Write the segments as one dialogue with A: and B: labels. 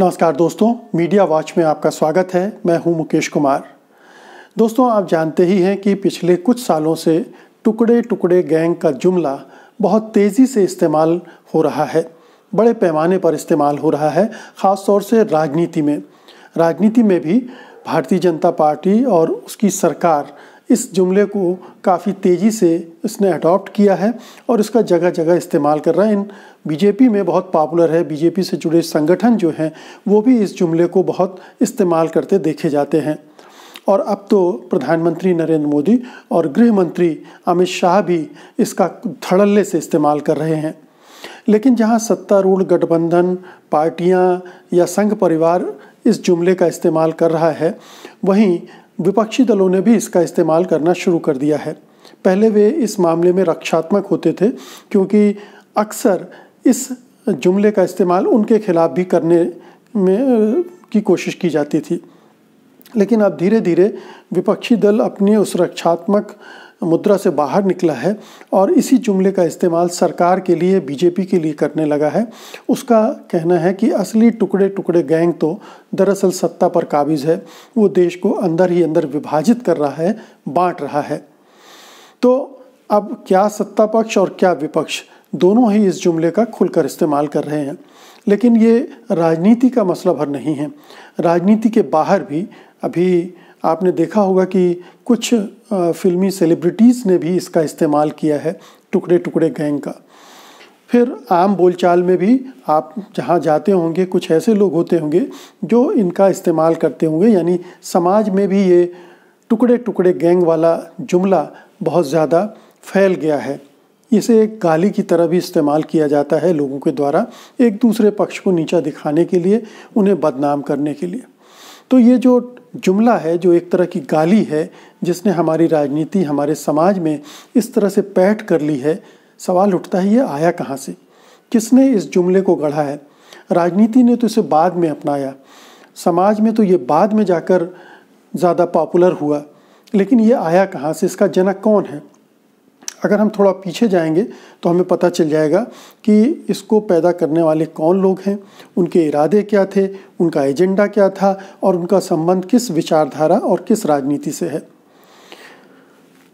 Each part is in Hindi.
A: नमस्कार दोस्तों मीडिया वॉच में आपका स्वागत है मैं हूं मुकेश कुमार दोस्तों आप जानते ही हैं कि पिछले कुछ सालों से टुकड़े टुकड़े गैंग का जुमला बहुत तेज़ी से इस्तेमाल हो रहा है बड़े पैमाने पर इस्तेमाल हो रहा है ख़ास तौर से राजनीति में राजनीति में भी भारतीय जनता पार्टी और उसकी सरकार इस जुमले को काफ़ी तेज़ी से इसने अडॉप्ट किया है और इसका जगह जगह इस्तेमाल कर रहा है इन बीजेपी में बहुत पॉपुलर है बीजेपी से जुड़े संगठन जो हैं वो भी इस जुमले को बहुत इस्तेमाल करते देखे जाते हैं और अब तो प्रधानमंत्री नरेंद्र मोदी और गृह मंत्री अमित शाह भी इसका धड़ल्ले से इस्तेमाल कर रहे हैं लेकिन जहां सत्तारूढ़ गठबंधन पार्टियां या संघ परिवार इस जुमले का इस्तेमाल कर रहा है वहीं विपक्षी दलों ने भी इसका इस्तेमाल करना शुरू कर दिया है पहले वे इस मामले में रक्षात्मक होते थे क्योंकि अक्सर इस जुमले का इस्तेमाल उनके खिलाफ भी करने में की कोशिश की जाती थी लेकिन अब धीरे धीरे विपक्षी दल अपनी उस रक्षात्मक मुद्रा से बाहर निकला है और इसी जुमले का इस्तेमाल सरकार के लिए बीजेपी के लिए करने लगा है उसका कहना है कि असली टुकड़े टुकड़े गैंग तो दरअसल सत्ता पर काबिज है वो देश को अंदर ही अंदर विभाजित कर रहा है बांट रहा है तो अब क्या सत्ता पक्ष और क्या विपक्ष दोनों ही इस जुमले का खुलकर इस्तेमाल कर रहे हैं लेकिन ये राजनीति का मसला भर नहीं है राजनीति के बाहर भी अभी आपने देखा होगा कि कुछ फिल्मी सेलिब्रिटीज़ ने भी इसका इस्तेमाल किया है टुकड़े टुकड़े गैंग का फिर आम बोलचाल में भी आप जहाँ जाते होंगे कुछ ऐसे लोग होते होंगे जो इनका इस्तेमाल करते होंगे यानी समाज में भी ये टुकड़े टुकड़े गैंग वाला जुमला बहुत ज़्यादा फैल गया है इसे एक गाली की तरह भी इस्तेमाल किया जाता है लोगों के द्वारा एक दूसरे पक्ष को नीचा दिखाने के लिए उन्हें बदनाम करने के लिए तो ये जो जुमला है जो एक तरह की गाली है जिसने हमारी राजनीति हमारे समाज में इस तरह से पैठ कर ली है सवाल उठता है ये आया कहाँ से किसने इस जुमले को गढ़ा है राजनीति ने तो इसे बाद में अपनाया समाज में तो ये बाद में जाकर ज़्यादा पॉपुलर हुआ लेकिन ये आया कहाँ से इसका जनक कौन है अगर हम थोड़ा पीछे जाएंगे तो हमें पता चल जाएगा कि इसको पैदा करने वाले कौन लोग हैं उनके इरादे क्या थे उनका एजेंडा क्या था और उनका संबंध किस विचारधारा और किस राजनीति से है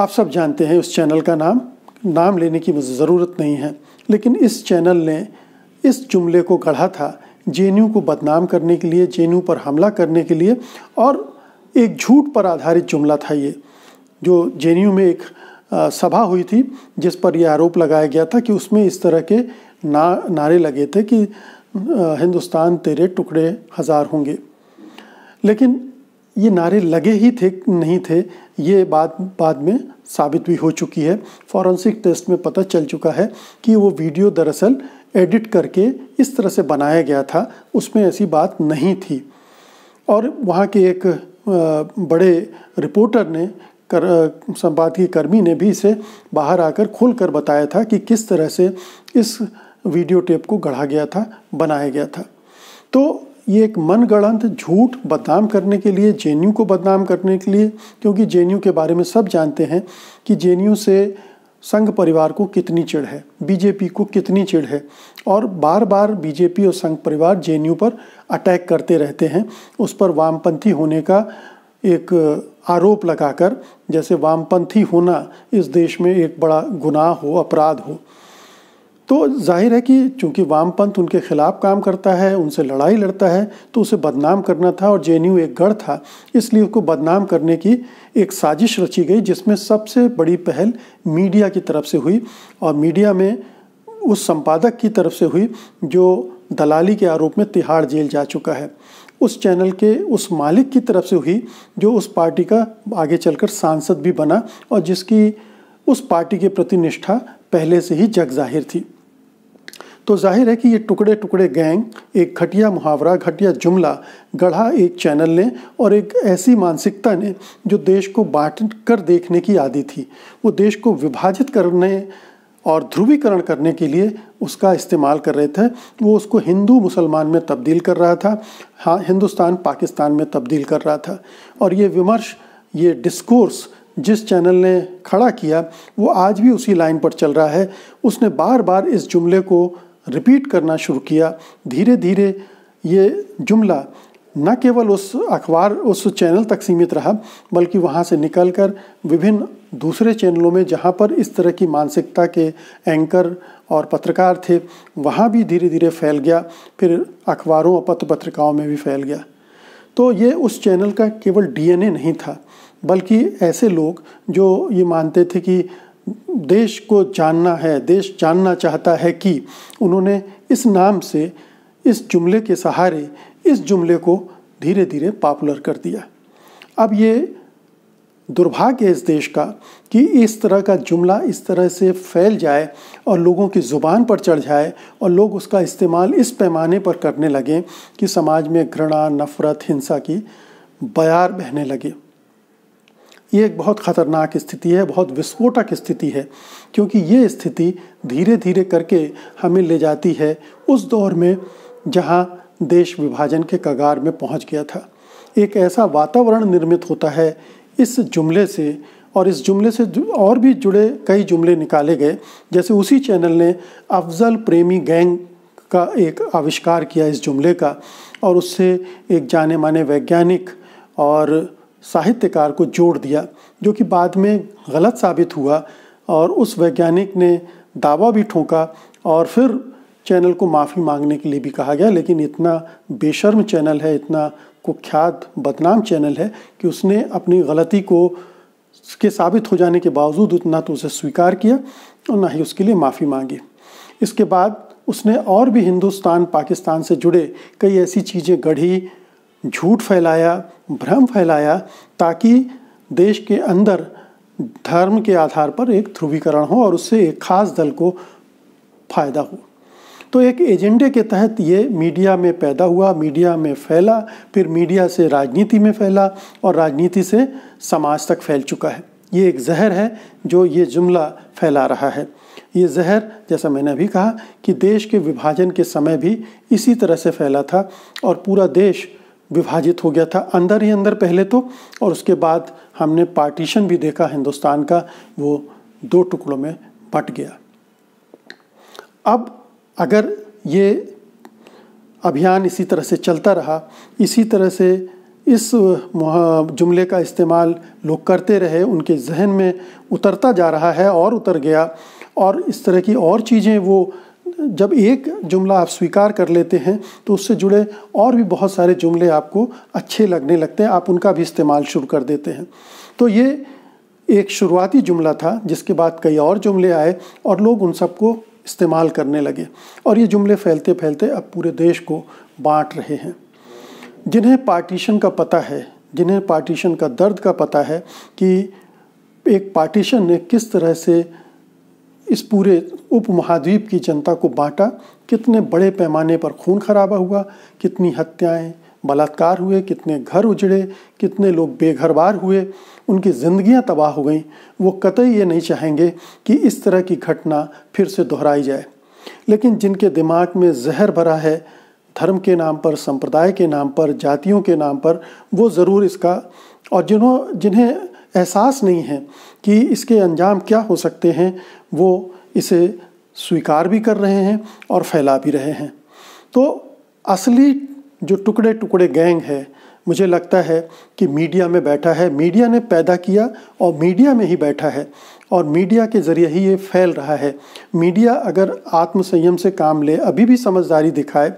A: आप सब जानते हैं उस चैनल का नाम नाम लेने की मुझे ज़रूरत नहीं है लेकिन इस चैनल ने इस जुमले को गढ़ा था जे को बदनाम करने के लिए जे पर हमला करने के लिए और एक झूठ पर आधारित जुमला था ये जो जे में एक सभा हुई थी जिस पर यह आरोप लगाया गया था कि उसमें इस तरह के ना नारे लगे थे कि हिंदुस्तान तेरे टुकड़े हज़ार होंगे लेकिन ये नारे लगे ही थे नहीं थे ये बात बाद में साबित भी हो चुकी है फॉरेंसिक टेस्ट में पता चल चुका है कि वो वीडियो दरअसल एडिट करके इस तरह से बनाया गया था उसमें ऐसी बात नहीं थी और वहाँ के एक बड़े रिपोर्टर ने कर संपादकीय कर्मी ने भी इसे बाहर आकर खुल कर बताया था कि किस तरह से इस वीडियो टेप को गढ़ा गया था बनाया गया था तो ये एक मनगढ़ंत झूठ बदनाम करने के लिए जे को बदनाम करने के लिए क्योंकि जे के बारे में सब जानते हैं कि जे से संघ परिवार को कितनी चिड़ है बीजेपी को कितनी चिड़ है और बार बार बीजेपी और संघ परिवार जे पर अटैक करते रहते हैं उस पर वामपंथी होने का एक आरोप लगाकर जैसे वामपंथी होना इस देश में एक बड़ा गुनाह हो अपराध हो तो जाहिर है कि चूंकि वामपंथ उनके खिलाफ काम करता है उनसे लड़ाई लड़ता है तो उसे बदनाम करना था और जे एक गढ़ था इसलिए उसको बदनाम करने की एक साजिश रची गई जिसमें सबसे बड़ी पहल मीडिया की तरफ से हुई और मीडिया में उस संपादक की तरफ से हुई जो दलाली के आरोप में तिहाड़ जेल जा चुका है उस चैनल के उस मालिक की तरफ से हुई जो उस पार्टी का आगे चलकर सांसद भी बना और जिसकी उस पार्टी के प्रति निष्ठा पहले से ही जग जाहिर थी तो जाहिर है कि ये टुकड़े टुकड़े गैंग एक घटिया मुहावरा घटिया जुमला गढ़ा एक चैनल ने और एक ऐसी मानसिकता ने जो देश को बांट कर देखने की आदि थी वो देश को विभाजित करने और ध्रुवीकरण करने के लिए उसका इस्तेमाल कर रहे थे वो उसको हिंदू मुसलमान में तब्दील कर रहा था हाँ हिंदुस्तान पाकिस्तान में तब्दील कर रहा था और ये विमर्श ये डिस्कोर्स जिस चैनल ने खड़ा किया वो आज भी उसी लाइन पर चल रहा है उसने बार बार इस जुमले को रिपीट करना शुरू किया धीरे धीरे ये जुमला न केवल उस अखबार उस चैनल तक सीमित रहा बल्कि वहाँ से निकलकर विभिन्न दूसरे चैनलों में जहाँ पर इस तरह की मानसिकता के एंकर और पत्रकार थे वहाँ भी धीरे धीरे फैल गया फिर अखबारों और पत्र पत्रिकाओं में भी फैल गया तो ये उस चैनल का केवल डीएनए नहीं था बल्कि ऐसे लोग जो ये मानते थे कि देश को जानना है देश जानना चाहता है कि उन्होंने इस नाम से इस जुमले के सहारे इस जुमले को धीरे धीरे पॉपुलर कर दिया अब ये दुर्भाग्य इस देश का कि इस तरह का जुमला इस तरह से फैल जाए और लोगों की ज़ुबान पर चढ़ जाए और लोग उसका इस्तेमाल इस पैमाने पर करने लगें कि समाज में घृणा नफ़रत हिंसा की बयार बहने लगे ये एक बहुत ख़तरनाक स्थिति है बहुत विस्फोटक स्थिति है क्योंकि ये स्थिति धीरे धीरे करके हमें ले जाती है उस दौर में जहाँ देश विभाजन के कगार में पहुंच गया था एक ऐसा वातावरण निर्मित होता है इस जुमले से और इस जुमले से और भी जुड़े कई जुमले निकाले गए जैसे उसी चैनल ने अफजल प्रेमी गैंग का एक आविष्कार किया इस जुमले का और उससे एक जाने माने वैज्ञानिक और साहित्यकार को जोड़ दिया जो कि बाद में गलत साबित हुआ और उस वैज्ञानिक ने दावा भी ठोंका और फिर चैनल को माफ़ी मांगने के लिए भी कहा गया लेकिन इतना बेशर्म चैनल है इतना कुख्यात बदनाम चैनल है कि उसने अपनी गलती को के साबित हो जाने के बावजूद उतना तो उसे स्वीकार किया और ना ही उसके लिए माफ़ी मांगी इसके बाद उसने और भी हिंदुस्तान पाकिस्तान से जुड़े कई ऐसी चीज़ें गढ़ी झूठ फैलाया भ्रम फैलाया ताकि देश के अंदर धर्म के आधार पर एक ध्रुवीकरण हो और उससे एक खास दल को फायदा हो तो एक एजेंडे के तहत ये मीडिया में पैदा हुआ मीडिया में फैला फिर मीडिया से राजनीति में फैला और राजनीति से समाज तक फैल चुका है ये एक जहर है जो ये जुमला फैला रहा है ये जहर जैसा मैंने अभी कहा कि देश के विभाजन के समय भी इसी तरह से फैला था और पूरा देश विभाजित हो गया था अंदर ही अंदर पहले तो और उसके बाद हमने पार्टीशन भी देखा हिंदुस्तान का वो दो टुकड़ों में बट गया अब अगर ये अभियान इसी तरह से चलता रहा इसी तरह से इस जुमले का इस्तेमाल लोग करते रहे उनके जहन में उतरता जा रहा है और उतर गया और इस तरह की और चीज़ें वो जब एक जुमला आप स्वीकार कर लेते हैं तो उससे जुड़े और भी बहुत सारे जुमले आपको अच्छे लगने लगते हैं आप उनका भी इस्तेमाल शुरू कर देते हैं तो ये एक शुरुआती जुमला था जिसके बाद कई और जुमले आए और लोग उन सबको इस्तेमाल करने लगे और ये जुमले फैलते फैलते अब पूरे देश को बांट रहे हैं जिन्हें पार्टीशन का पता है जिन्हें पार्टीशन का दर्द का पता है कि एक पार्टीशन ने किस तरह से इस पूरे उप महाद्वीप की जनता को बांटा कितने बड़े पैमाने पर खून खराबा हुआ कितनी हत्याएं बलात्कार हुए कितने घर उजड़े कितने लोग बेघरवार हुए उनकी ज़िंदियाँ तबाह हो गई वो कतई ये नहीं चाहेंगे कि इस तरह की घटना फिर से दोहराई जाए लेकिन जिनके दिमाग में जहर भरा है धर्म के नाम पर संप्रदाय के नाम पर जातियों के नाम पर वो ज़रूर इसका और जिन्हों जिन्हें एहसास नहीं है कि इसके अंजाम क्या हो सकते हैं वो इसे स्वीकार भी कर रहे हैं और फैला भी रहे हैं तो असली जो टुकड़े टुकड़े गैंग है मुझे लगता है कि मीडिया में बैठा है मीडिया ने पैदा किया और मीडिया में ही बैठा है और मीडिया के ज़रिए ही ये फैल रहा है मीडिया अगर आत्मसंयम से काम ले अभी भी समझदारी दिखाए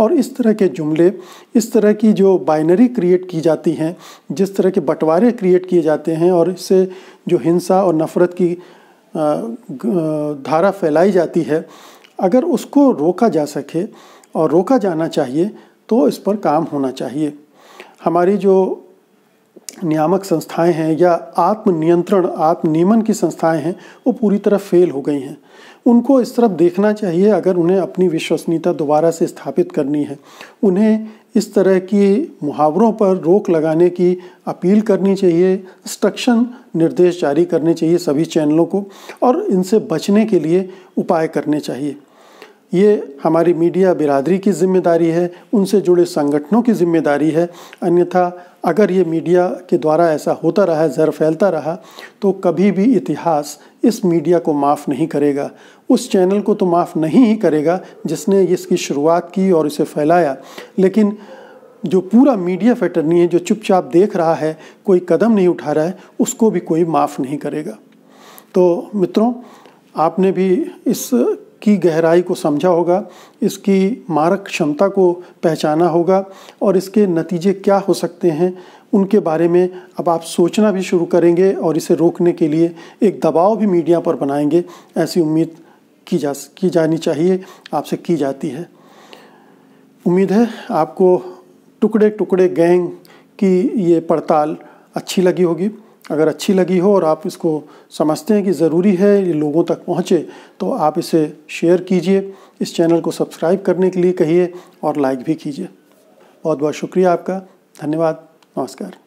A: और इस तरह के जुमले इस तरह की जो बाइनरी क्रिएट की जाती हैं जिस तरह के बंटवारे क्रिएट किए जाते हैं और इससे जो हिंसा और नफ़रत की धारा फैलाई जाती है अगर उसको रोका जा सके और रोका जाना चाहिए तो इस पर काम होना चाहिए हमारी जो नियामक संस्थाएं हैं या आत्मनियंत्रण आत्मनियमन की संस्थाएं हैं वो पूरी तरह फेल हो गई हैं उनको इस तरफ देखना चाहिए अगर उन्हें अपनी विश्वसनीयता दोबारा से स्थापित करनी है उन्हें इस तरह की मुहावरों पर रोक लगाने की अपील करनी चाहिए इंस्ट्रक्शन निर्देश जारी करने चाहिए सभी चैनलों को और इनसे बचने के लिए उपाय करने चाहिए ये हमारी मीडिया बिरादरी की जिम्मेदारी है उनसे जुड़े संगठनों की जिम्मेदारी है अन्यथा अगर ये मीडिया के द्वारा ऐसा होता रहा ज़र फैलता रहा तो कभी भी इतिहास इस मीडिया को माफ़ नहीं करेगा उस चैनल को तो माफ़ नहीं ही करेगा जिसने इसकी शुरुआत की और इसे फैलाया लेकिन जो पूरा मीडिया फैटर्नी है जो चुपचाप देख रहा है कोई कदम नहीं उठा रहा है उसको भी कोई माफ़ नहीं करेगा तो मित्रों आपने भी इस की गहराई को समझा होगा इसकी मारक क्षमता को पहचाना होगा और इसके नतीजे क्या हो सकते हैं उनके बारे में अब आप सोचना भी शुरू करेंगे और इसे रोकने के लिए एक दबाव भी मीडिया पर बनाएंगे ऐसी उम्मीद की जा की जानी चाहिए आपसे की जाती है उम्मीद है आपको टुकड़े टुकड़े गैंग की ये पड़ताल अच्छी लगी होगी अगर अच्छी लगी हो और आप इसको समझते हैं कि ज़रूरी है ये लोगों तक पहुँचे तो आप इसे शेयर कीजिए इस चैनल को सब्सक्राइब करने के लिए कहिए और लाइक भी कीजिए बहुत बहुत शुक्रिया आपका धन्यवाद नमस्कार